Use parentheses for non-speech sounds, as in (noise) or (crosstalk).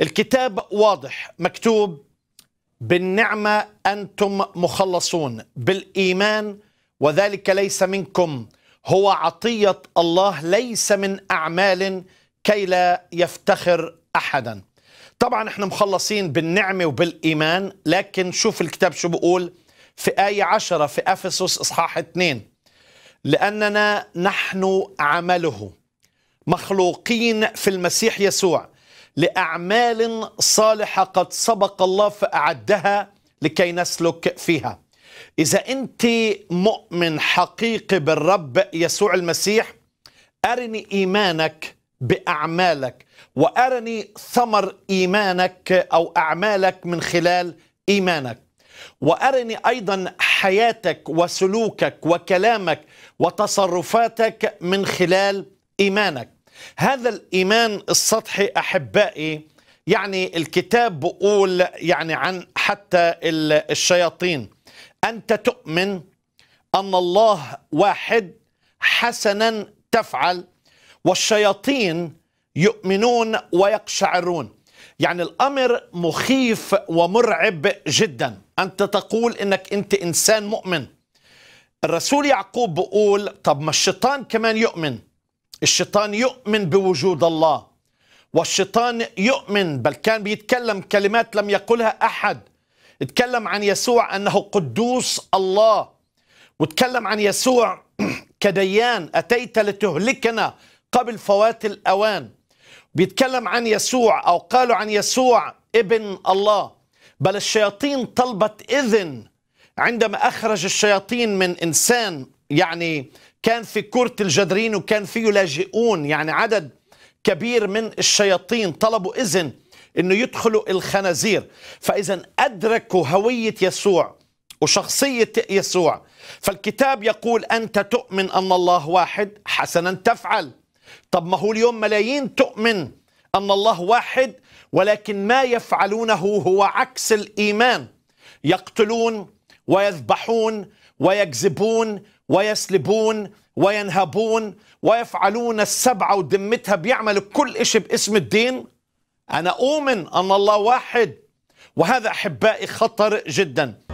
الكتاب واضح مكتوب بالنعمة أنتم مخلصون بالإيمان وذلك ليس منكم هو عطية الله ليس من أعمال كي لا يفتخر أحدا طبعا احنا مخلصين بالنعمة وبالإيمان لكن شوف الكتاب شو بقول في آية عشرة في أفسس إصحاح 2 لأننا نحن عمله مخلوقين في المسيح يسوع لأعمال صالحة قد سبق الله فأعدها لكي نسلك فيها إذا أنت مؤمن حقيقي بالرب يسوع المسيح أرني إيمانك بأعمالك وأرني ثمر إيمانك أو أعمالك من خلال إيمانك وأرني أيضا حياتك وسلوكك وكلامك وتصرفاتك من خلال إيمانك هذا الإيمان السطحي أحبائي يعني الكتاب بقول يعني عن حتى الشياطين أنت تؤمن أن الله واحد حسنا تفعل والشياطين يؤمنون ويقشعرون يعني الأمر مخيف ومرعب جدا أنت تقول أنك أنت إنسان مؤمن الرسول يعقوب بقول طب ما الشيطان كمان يؤمن الشيطان يؤمن بوجود الله والشيطان يؤمن بل كان بيتكلم كلمات لم يقلها أحد اتكلم عن يسوع أنه قدوس الله وتكلم عن يسوع (clears throat) كديان أتيت لتهلكنا قبل فوات الأوان بيتكلم عن يسوع أو قالوا عن يسوع ابن الله بل الشياطين طلبت إذن عندما أخرج الشياطين من إنسان يعني كان في كرة الجدرين وكان فيه لاجئون يعني عدد كبير من الشياطين طلبوا إذن أنه يدخلوا الخنازير فإذا أدركوا هوية يسوع وشخصية يسوع فالكتاب يقول أنت تؤمن أن الله واحد حسنا تفعل طب ما هو اليوم ملايين تؤمن أن الله واحد ولكن ما يفعلونه هو عكس الإيمان يقتلون ويذبحون ويكذبون ويسلبون وينهبون ويفعلون السبعة وذمتها بيعمل كل إشي باسم الدين أنا أؤمن أن الله واحد وهذا أحبائي خطر جداً